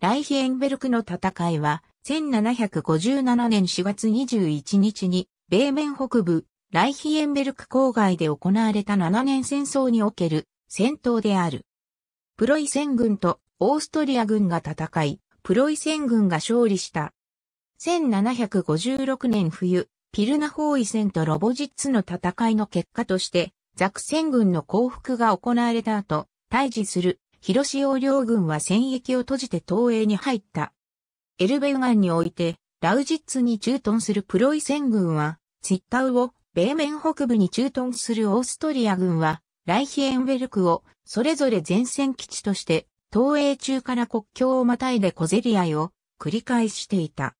ライヒエンベルクの戦いは、1757年4月21日に、米面北部、ライヒエンベルク郊外で行われた7年戦争における戦闘である。プロイセン軍とオーストリア軍が戦い、プロイセン軍が勝利した。1756年冬、ピルナ包囲戦とロボジッツの戦いの結果として、ザクセン軍の降伏が行われた後、退治する広潮両軍は戦役を閉じて東映に入った。エルベウガンにおいて、ラウジッツに駐屯するプロイセン軍は、ツィッタウを、米面北部に駐屯するオーストリア軍は、ライヒエンベルクを、それぞれ前線基地として、東映中から国境をまたいで小競り合いを繰り返していた。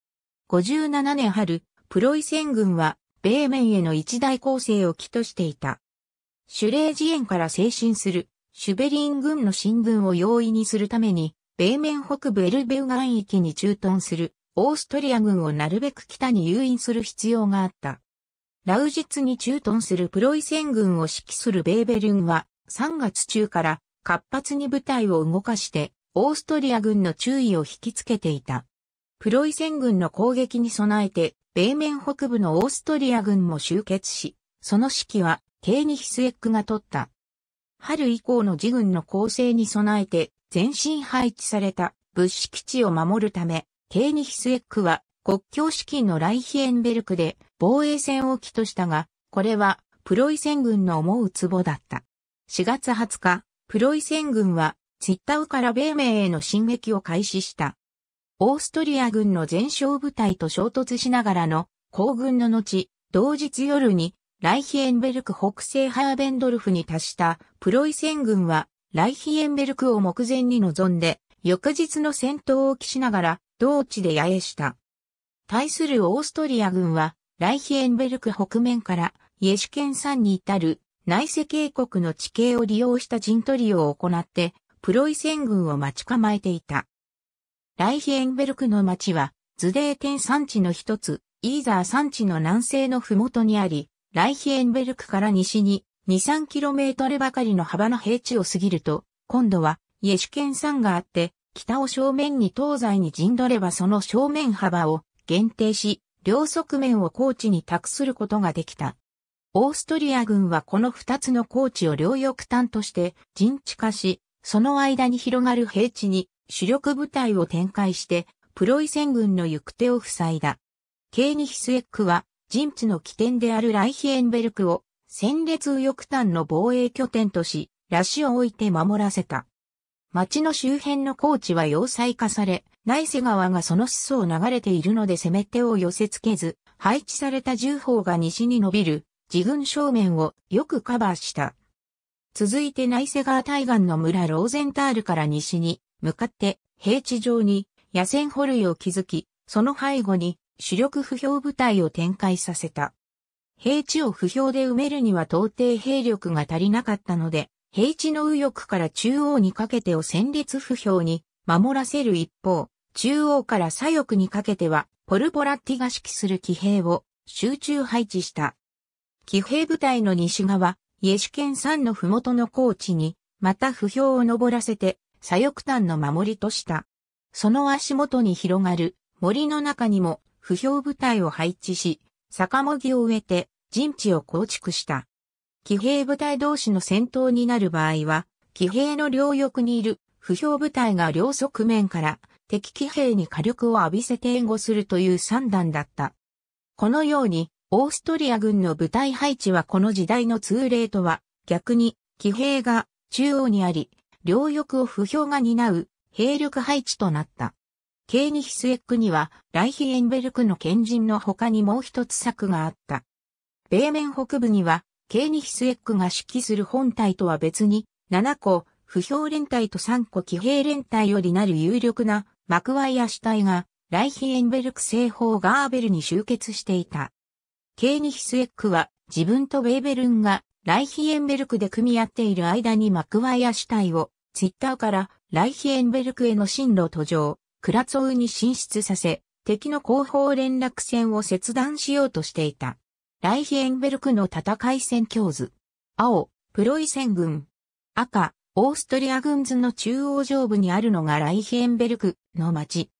57年春、プロイセン軍は、米面への一大攻勢を起としていた。シュレージエンから精神するシュベリン軍の進軍を容易にするために、米面北部エルベウガン域に駐屯するオーストリア軍をなるべく北に誘引する必要があった。ラウジツに駐屯するプロイセン軍を指揮するベーベルンは3月中から活発に部隊を動かしてオーストリア軍の注意を引きつけていた。プロイセン軍の攻撃に備えて、米面北部のオーストリア軍も集結し、その指揮はケーニヒスエックが取った。春以降の自軍の攻勢に備えて全身配置された物資基地を守るため、ケーニヒスエックは国境資金のライヒエンベルクで防衛戦を起としたが、これはプロイセン軍の思う壺だった。4月20日、プロイセン軍はツィッタウから米名への進撃を開始した。オーストリア軍の前哨部隊と衝突しながらの行軍の後、同日夜にライヒエンベルク北西ハーベンドルフに達したプロイセン軍はライヒエンベルクを目前に臨んで翌日の戦闘を期しながら同地で野営した。対するオーストリア軍はライヒエンベルク北面からイエシュケン山に至る内世渓谷の地形を利用した陣取りを行ってプロイセン軍を待ち構えていた。ライヒエンベルクの町はズデーテン山地の一つ、イーザー山地の南西のふもとにあり、ライヒエンベルクから西に 2-3km ばかりの幅の平地を過ぎると、今度はイエシュケン山があって、北を正面に東西に陣取ればその正面幅を限定し、両側面を高地に託することができた。オーストリア軍はこの二つの高地を両翼端として陣地化し、その間に広がる平地に主力部隊を展開して、プロイセン軍の行く手を塞いだ。ケーニヒスエックは陣地の起点であるライヒエンベルクを戦列右翼端の防衛拠点とし、ラシを置いて守らせた。町の周辺の高地は要塞化され、内瀬川がその裾を流れているので攻め手を寄せ付けず、配置された重砲が西に伸びる、自軍正面をよくカバーした。続いて内瀬川対岸の村ローゼンタールから西に向かって平地上に野戦捕類を築き、その背後に主力不評部隊を展開させた。平地を不評で埋めるには到底兵力が足りなかったので、平地の右翼から中央にかけてを戦列不評に守らせる一方、中央から左翼にかけては、ポルポラッティが指揮する騎兵を集中配置した。騎兵部隊の西側、イエシュケン山の麓の高地に、また不評を登らせて、左翼端の守りとした。その足元に広がる森の中にも不評部隊を配置し、坂もぎを植えて陣地を構築した。騎兵部隊同士の戦闘になる場合は、騎兵の両翼にいる不評部隊が両側面から敵騎兵に火力を浴びせて援護するという算段だった。このように、オーストリア軍の部隊配置はこの時代の通例とは、逆に、騎兵が中央にあり、両翼を不評が担う兵力配置となった。ケーニヒスエックには、ライヒエンベルクの賢人の他にもう一つ策があった。米面北部には、ケーニヒスエックが指揮する本体とは別に、7個、不評連隊と3個騎兵連隊よりなる有力なマクワイア主体が、ライヒエンベルク西方ガーベルに集結していた。ケーニヒスエックは、自分とベーベルンが、ライヒエンベルクで組み合っている間にマクワイア主体を、ツイッターから、ライヒエンベルクへの進路途上、クラツォウに進出させ、敵の後方連絡線を切断しようとしていた。ライヒエンベルクの戦い戦況図。青、プロイセン軍。赤、オーストリア軍図の中央上部にあるのがライヒエンベルクの町。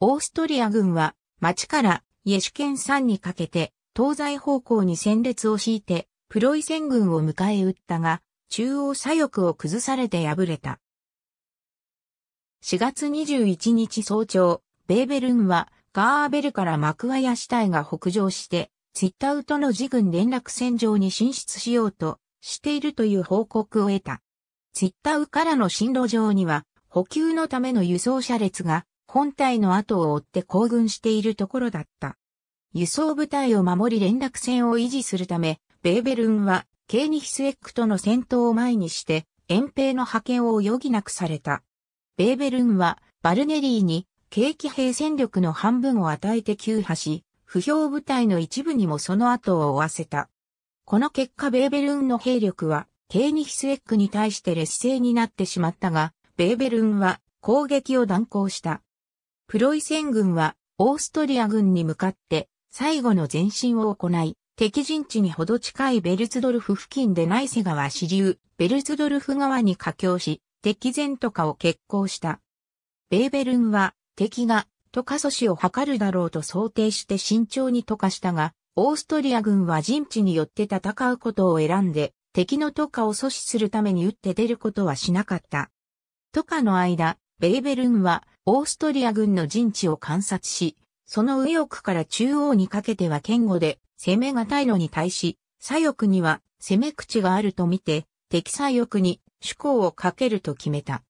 オーストリア軍は町からイエシュケン山にかけて東西方向に戦列を敷いてプロイセン軍を迎え撃ったが中央左翼を崩されて敗れた。4月21日早朝、ベーベルンはガーベルからマクワヤ死体が北上して、ツイッタウとの自軍連絡線上に進出しようとしているという報告を得た。ツイッタウからの進路上には、補給のための輸送車列が本体の後を追って行軍しているところだった。輸送部隊を守り連絡線を維持するため、ベーベルンはケーニヒスエックとの戦闘を前にして、遠兵の派遣を余儀なくされた。ベーベルンは、バルネリーに、景気兵戦力の半分を与えて急破し、不評部隊の一部にもその後を追わせた。この結果ベーベルンの兵力は、ケーニヒスエックに対して劣勢になってしまったが、ベーベルンは攻撃を断行した。プロイセン軍はオーストリア軍に向かって最後の前進を行い、敵陣地にほど近いベルツドルフ付近でナイセ川支流、ベルツドルフ川に架橋し、敵前とかを決行した。ベーベルンは敵がトカ阻止を図るだろうと想定して慎重に渡かしたが、オーストリア軍は陣地によって戦うことを選んで、敵の渡化を阻止するために打って出ることはしなかった。とかの間、ベーベルンはオーストリア軍の陣地を観察し、その右翼から中央にかけては堅固で攻めがたいのに対し、左翼には攻め口があるとみて、敵左翼に主攻をかけると決めた。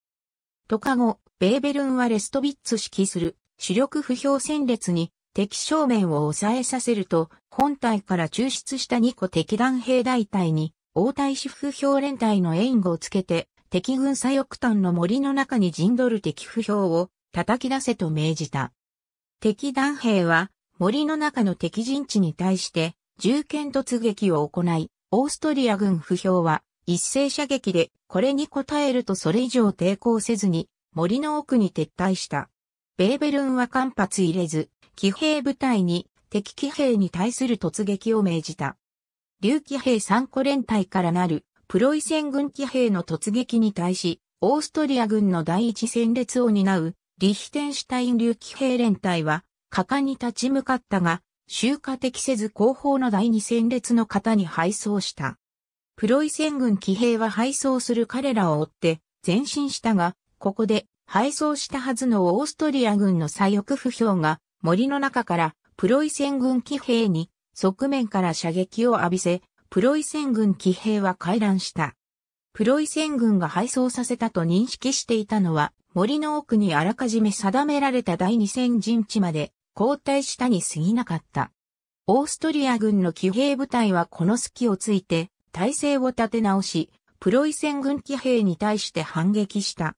トカゴ、ベーベルンはレストビッツ指揮する主力不評戦列に敵正面を抑えさせると、本隊から抽出した2個敵弾兵大隊に、応対主不評連隊の援護をつけて、敵軍左翼端の森の中に陣取る敵不評を叩き出せと命じた。敵弾兵は森の中の敵陣地に対して銃剣突撃を行い、オーストリア軍不評は一斉射撃でこれに応えるとそれ以上抵抗せずに森の奥に撤退した。ベーベルンは間髪入れず、騎兵部隊に敵騎兵に対する突撃を命じた。竜騎兵3個連隊からなるプロイセン軍騎兵の突撃に対し、オーストリア軍の第一戦列を担うリヒテンシュタイン竜騎兵連隊は果敢に立ち向かったが、集荷的せず後方の第二戦列の型に敗走した。プロイセン軍騎兵は敗走する彼らを追って前進したが、ここで敗走したはずのオーストリア軍の左翼不評が森の中からプロイセン軍騎兵に側面から射撃を浴びせ、プロイセン軍騎兵は回覧した。プロイセン軍が敗走させたと認識していたのは、森の奥にあらかじめ定められた第二戦陣地まで後退したに過ぎなかった。オーストリア軍の騎兵部隊はこの隙をついて、体制を立て直し、プロイセン軍騎兵に対して反撃した。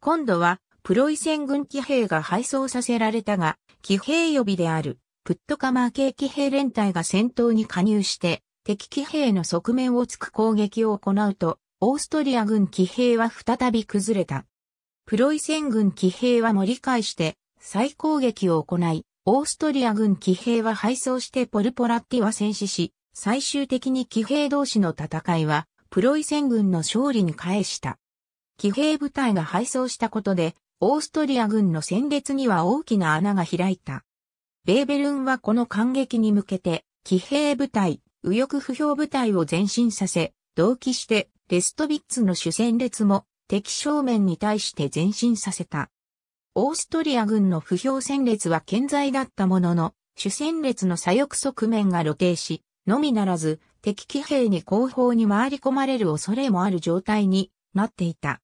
今度は、プロイセン軍騎兵が配送させられたが、騎兵予備である、プットカマー系騎兵連隊が戦闘に加入して、敵騎兵の側面をつく攻撃を行うと、オーストリア軍騎兵は再び崩れた。プロイセン軍騎兵は盛り返して、再攻撃を行い、オーストリア軍騎兵は敗走してポルポラッティは戦死し、最終的に騎兵同士の戦いは、プロイセン軍の勝利に返した。騎兵部隊が敗走したことで、オーストリア軍の戦列には大きな穴が開いた。ベーベルンはこの感激に向けて、騎兵部隊、右翼不評部隊を前進させ、同期して、レストビッツの主戦列も、敵正面に対して前進させた。オーストリア軍の不評戦列は健在だったものの、主戦列の左翼側面が露呈し、のみならず、敵騎兵に後方に回り込まれる恐れもある状態になっていた。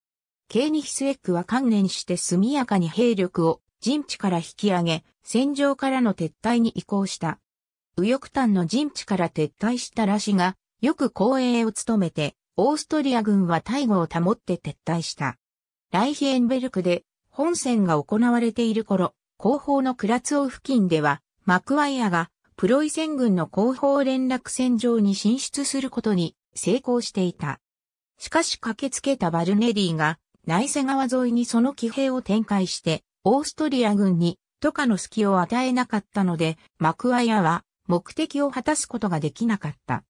ケーニヒスエックは観念して速やかに兵力を陣地から引き上げ、戦場からの撤退に移行した。右翼端の陣地から撤退したラシが、よく後衛を務めて、オーストリア軍は大護を保って撤退した。ライヒエンベルクで本戦が行われている頃、後方のクラツオ付近では、マクワイアがプロイセン軍の後方連絡線上に進出することに成功していた。しかし駆けつけたバルネリーが、内瀬川沿いにその騎兵を展開して、オーストリア軍にとかの隙を与えなかったので、マクワは目的を果たすことができなかった。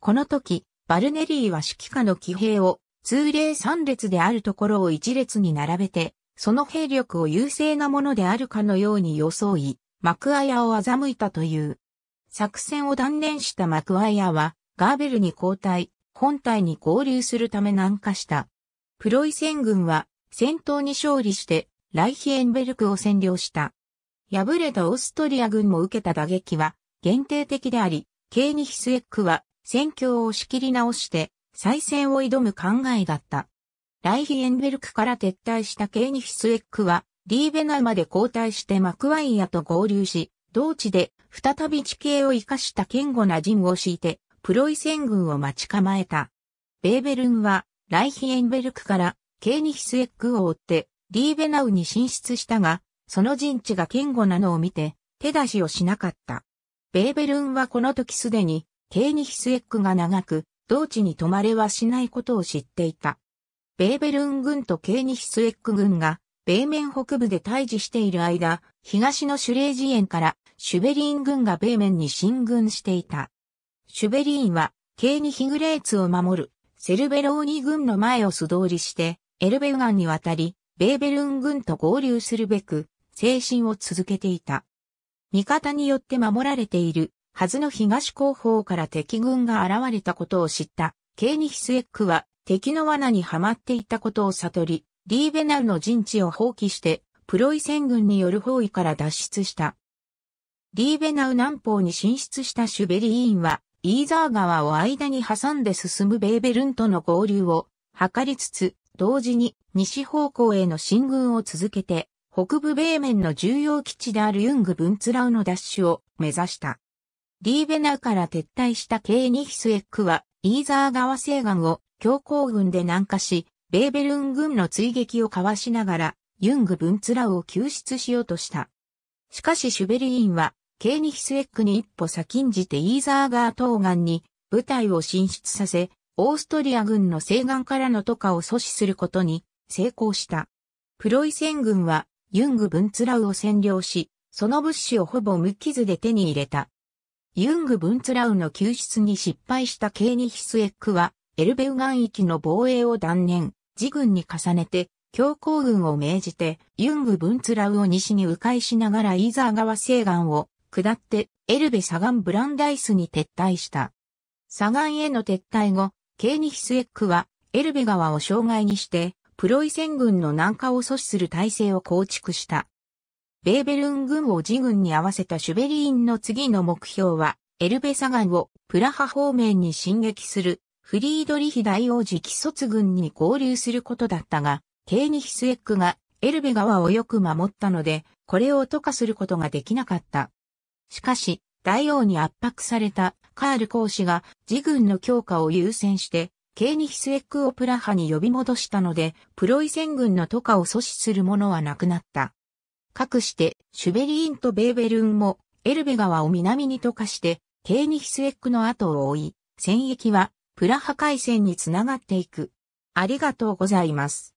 この時、バルネリーは指揮下の騎兵を通例三列であるところを一列に並べて、その兵力を優勢なものであるかのように装い、マクアヤを欺いたという。作戦を断念したマクアヤは、ガーベルに交代、本体に合流するため南下した。プロイセン軍は、戦闘に勝利して、ライヒエンベルクを占領した。敗れたオーストリア軍も受けた打撃は、限定的であり、ケーニヒスエックは、戦況を仕切り直して、再戦を挑む考えだった。ライヒエンベルクから撤退したケーニヒスエックは、リーベナまで交代してマクワイアと合流し、同地で再び地形を生かした堅固な陣を敷いて、プロイセン軍を待ち構えた。ベーベルンは、ライヒエンベルクからケーニヒスエッグを追って、リーベナウに進出したが、その陣地が堅固なのを見て、手出しをしなかった。ベーベルンはこの時すでに、ケーニヒスエッグが長く、同地に泊まれはしないことを知っていた。ベーベルン軍とケーニヒスエッグ軍が、米面北部で対峙している間、東のシュレージ園からシュベリーン軍が米面に進軍していた。シュベリーンは、ケーニヒグレーツを守る、セルベローニ軍の前を素通りして、エルベウガンに渡り、ベーベルン軍と合流するべく、精神を続けていた。味方によって守られている、はずの東後方から敵軍が現れたことを知った、ケーニヒスエックは敵の罠にはまっていたことを悟り、リーベナルの陣地を放棄して、プロイセン軍による包囲から脱出した。リーベナウ南方に進出したシュベリーンは、イーザー川を間に挟んで進むベーベルンとの合流を図りつつ、同時に西方向への進軍を続けて、北部米面の重要基地であるユング・ブンツラウの奪取を目指した。リーベナウから撤退したケーニヒスエックは、イーザー川西岸を強行軍で南下し、ベーベルン軍の追撃をかわしながら、ユング・ブンツラウを救出しようとした。しかしシュベリーンは、ケーニヒスエックに一歩先んじてイーザーガー東岸に部隊を進出させ、オーストリア軍の西岸からの渡河を阻止することに成功した。プロイセン軍はユング・ブンツラウを占領し、その物資をほぼ無傷で手に入れた。ユング・ブンツラウの救出に失敗したケーニヒスエックは、エルベウガン域の防衛を断念。自軍に重ねて、強行軍を命じて、ユング・ブンツラウを西に迂回しながらイーザー川西岸を下って、エルベサガン・ブランダイスに撤退した。サガンへの撤退後、ケーニヒスエックは、エルベ川を障害にして、プロイセン軍の南下を阻止する体制を構築した。ベーベルン軍を自軍に合わせたシュベリーンの次の目標は、エルベサガンをプラハ方面に進撃するフリードリヒ大王子既卒軍に合流することだったが、ケーニヒスエックがエルベ川をよく守ったので、これを渡過することができなかった。しかし、大王に圧迫されたカール公使が自軍の強化を優先して、ケーニヒスエックをプラハに呼び戻したので、プロイセン軍の渡過を阻止するものはなくなった。かくして、シュベリーンとベーベルンもエルベ川を南に渡過して、ケーニヒスエックの後を追い、戦役はプラハ海戦につながっていく。ありがとうございます。